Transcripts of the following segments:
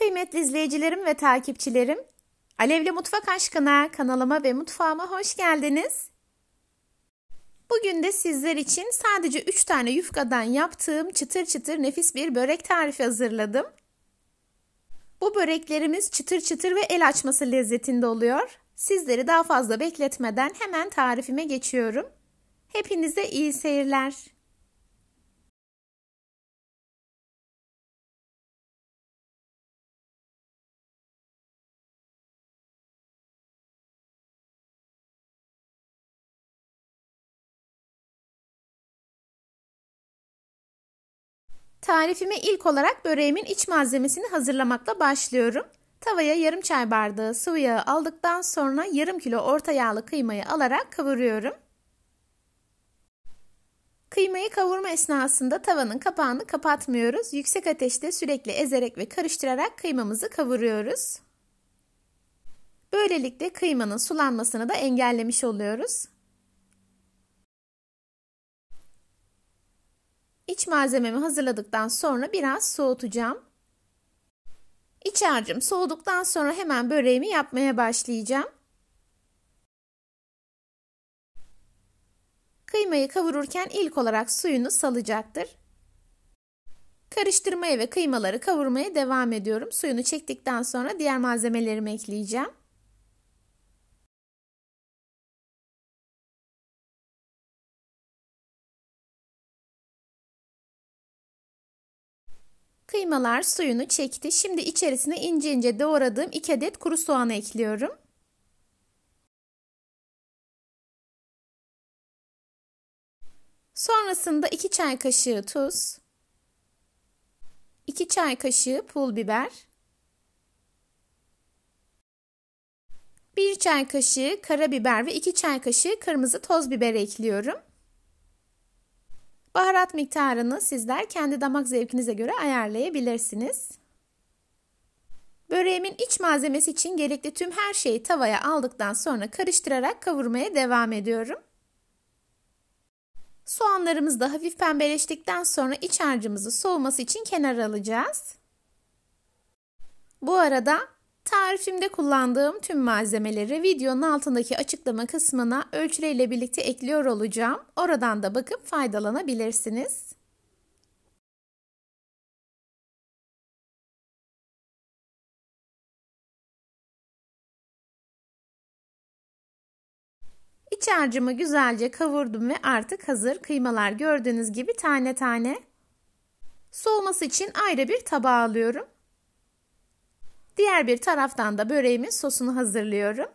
kıymetli izleyicilerim ve takipçilerim. Alevli Mutfak Aşkına kanalıma ve mutfağıma hoş geldiniz. Bugün de sizler için sadece 3 tane yufkadan yaptığım çıtır çıtır nefis bir börek tarifi hazırladım. Bu böreklerimiz çıtır çıtır ve el açması lezzetinde oluyor. Sizleri daha fazla bekletmeden hemen tarifime geçiyorum. Hepinize iyi seyirler. Tarifime ilk olarak böreğimin iç malzemesini hazırlamakla başlıyorum. Tavaya yarım çay bardağı sıvı yağ aldıktan sonra yarım kilo orta yağlı kıymayı alarak kavuruyorum. Kıymayı kavurma esnasında tavanın kapağını kapatmıyoruz. Yüksek ateşte sürekli ezerek ve karıştırarak kıymamızı kavuruyoruz. Böylelikle kıymanın sulanmasını da engellemiş oluyoruz. İç malzememi hazırladıktan sonra biraz soğutacağım. İç harcım soğuduktan sonra hemen böreğimi yapmaya başlayacağım. Kıymayı kavururken ilk olarak suyunu salacaktır. Karıştırmaya ve kıymaları kavurmaya devam ediyorum. Suyunu çektikten sonra diğer malzemelerimi ekleyeceğim. Kıymalar suyunu çekti. Şimdi içerisine ince ince doğradığım 2 adet kuru soğan ekliyorum. Sonrasında 2 çay kaşığı tuz, 2 çay kaşığı pul biber, 1 çay kaşığı karabiber ve 2 çay kaşığı kırmızı toz biber ekliyorum. Baharat miktarını sizler kendi damak zevkinize göre ayarlayabilirsiniz. Böreğimin iç malzemesi için gerekli tüm her şeyi tavaya aldıktan sonra karıştırarak kavurmaya devam ediyorum. Soğanlarımız da hafif pembeleştikten sonra iç harcımızı soğuması için kenara alacağız. Bu arada Tarifimde kullandığım tüm malzemeleri videonun altındaki açıklama kısmına ölçüleyle birlikte ekliyor olacağım. Oradan da bakıp faydalanabilirsiniz. İç harcımı güzelce kavurdum ve artık hazır kıymalar gördüğünüz gibi tane tane. Soğuması için ayrı bir tabağa alıyorum. Diğer bir taraftan da böreğimin sosunu hazırlıyorum.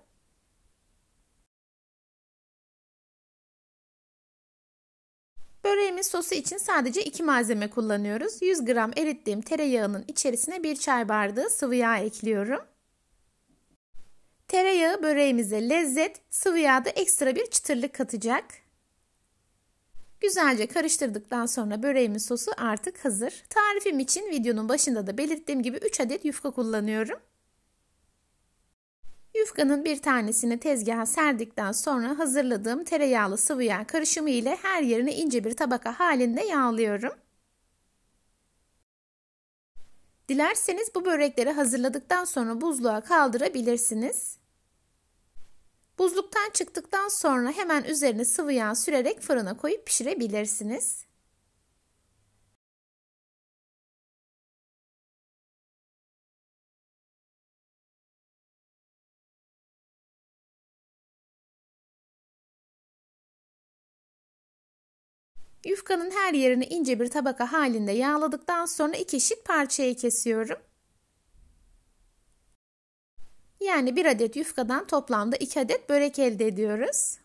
Böreğimin sosu için sadece iki malzeme kullanıyoruz. 100 gram erittiğim tereyağının içerisine bir çay bardağı sıvı yağ ekliyorum. Tereyağı böreğimize lezzet, sıvı yağ da ekstra bir çıtırlık katacak. Güzelce karıştırdıktan sonra böreğimin sosu artık hazır. Tarifim için videonun başında da belirttiğim gibi 3 adet yufka kullanıyorum. Yufkanın bir tanesini tezgaha serdikten sonra hazırladığım tereyağlı sıvı yağ karışımı ile her yerine ince bir tabaka halinde yağlıyorum. Dilerseniz bu börekleri hazırladıktan sonra buzluğa kaldırabilirsiniz. Buzluktan çıktıktan sonra hemen üzerine sıvı yağ sürerek fırına koyup pişirebilirsiniz. Yufkanın her yerini ince bir tabaka halinde yağladıktan sonra iki eşit parçaya kesiyorum. Yani bir adet yufkadan toplamda iki adet börek elde ediyoruz.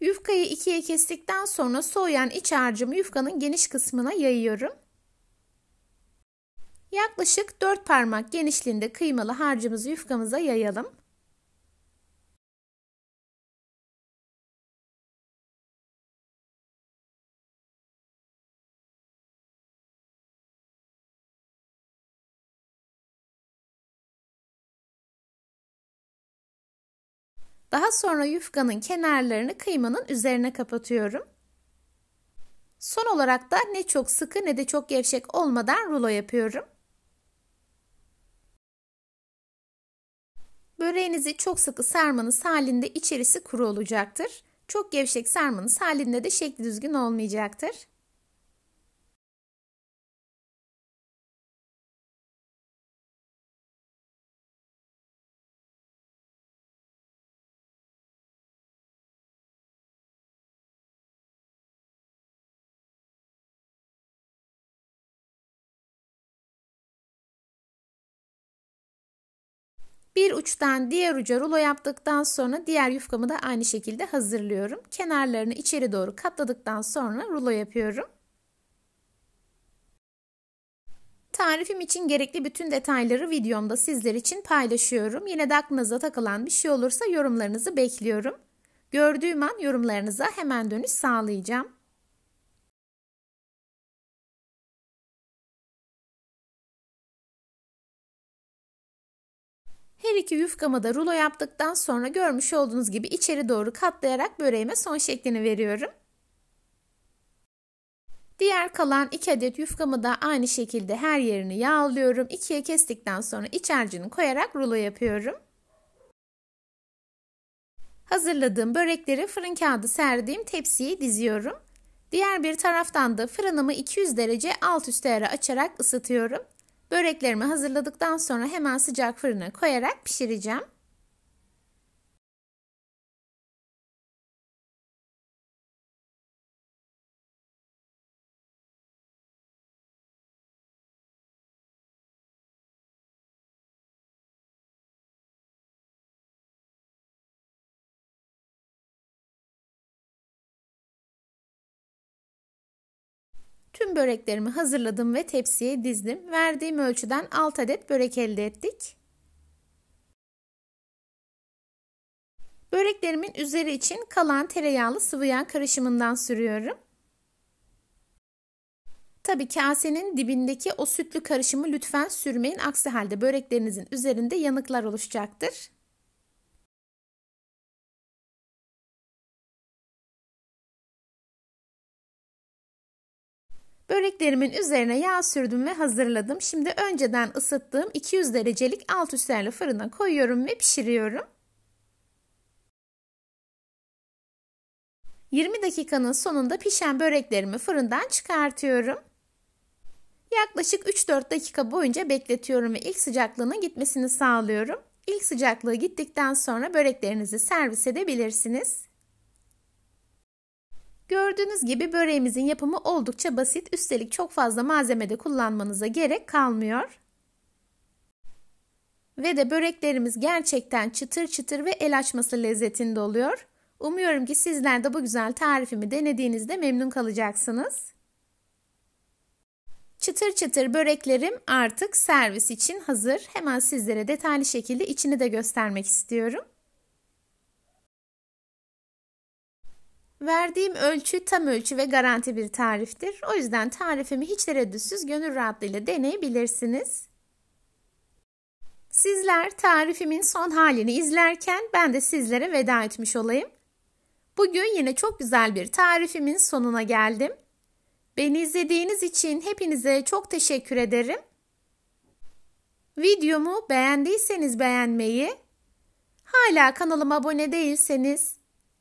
Yufkayı ikiye kestikten sonra soğuyan iç harcımı yufkanın geniş kısmına yayıyorum. Yaklaşık 4 parmak genişliğinde kıymalı harcımızı yufkamıza yayalım. Daha sonra yufkanın kenarlarını kıymanın üzerine kapatıyorum. Son olarak da ne çok sıkı ne de çok gevşek olmadan rulo yapıyorum. Böreğinizi çok sıkı sarmanız halinde içerisi kuru olacaktır. Çok gevşek sarmanız halinde de şekli düzgün olmayacaktır. Bir uçtan diğer uca rulo yaptıktan sonra diğer yufkamı da aynı şekilde hazırlıyorum. Kenarlarını içeri doğru katladıktan sonra rulo yapıyorum. Tarifim için gerekli bütün detayları videomda sizler için paylaşıyorum. Yine de aklınıza takılan bir şey olursa yorumlarınızı bekliyorum. Gördüğüm an yorumlarınıza hemen dönüş sağlayacağım. iki yufkamı da rulo yaptıktan sonra görmüş olduğunuz gibi içeri doğru katlayarak böreğime son şeklini veriyorum. Diğer kalan 2 adet yufkamı da aynı şekilde her yerini yağlıyorum. İkiye kestikten sonra iç harcını koyarak rulo yapıyorum. Hazırladığım börekleri fırın kağıdı serdiğim tepsiye diziyorum. Diğer bir taraftan da fırınımı 200 derece alt üst ayara açarak ısıtıyorum. Böreklerimi hazırladıktan sonra hemen sıcak fırına koyarak pişireceğim. Tüm böreklerimi hazırladım ve tepsiye dizdim. Verdiğim ölçüden 6 adet börek elde ettik. Böreklerimin üzeri için kalan tereyağlı sıvı yağ karışımından sürüyorum. Tabi kasenin dibindeki o sütlü karışımı lütfen sürmeyin. Aksi halde böreklerinizin üzerinde yanıklar oluşacaktır. Böreklerimin üzerine yağ sürdüm ve hazırladım. Şimdi önceden ısıttığım 200 derecelik alt üstlerle fırına koyuyorum ve pişiriyorum. 20 dakikanın sonunda pişen böreklerimi fırından çıkartıyorum. Yaklaşık 3-4 dakika boyunca bekletiyorum ve ilk sıcaklığının gitmesini sağlıyorum. İlk sıcaklığı gittikten sonra böreklerinizi servis edebilirsiniz. Gördüğünüz gibi böreğimizin yapımı oldukça basit. Üstelik çok fazla malzemede kullanmanıza gerek kalmıyor. Ve de böreklerimiz gerçekten çıtır çıtır ve el açması lezzetinde oluyor. Umuyorum ki sizler de bu güzel tarifimi denediğinizde memnun kalacaksınız. Çıtır çıtır böreklerim artık servis için hazır. Hemen sizlere detaylı şekilde içini de göstermek istiyorum. Verdiğim ölçü tam ölçü ve garanti bir tariftir. O yüzden tarifimi hiç tereddütsüz gönül rahatlığıyla deneyebilirsiniz. Sizler tarifimin son halini izlerken ben de sizlere veda etmiş olayım. Bugün yine çok güzel bir tarifimin sonuna geldim. Beni izlediğiniz için hepinize çok teşekkür ederim. Videomu beğendiyseniz beğenmeyi, hala kanalıma abone değilseniz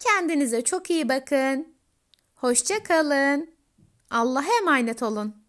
Kendinize çok iyi bakın. Hoşça kalın. Allah'a emanet olun.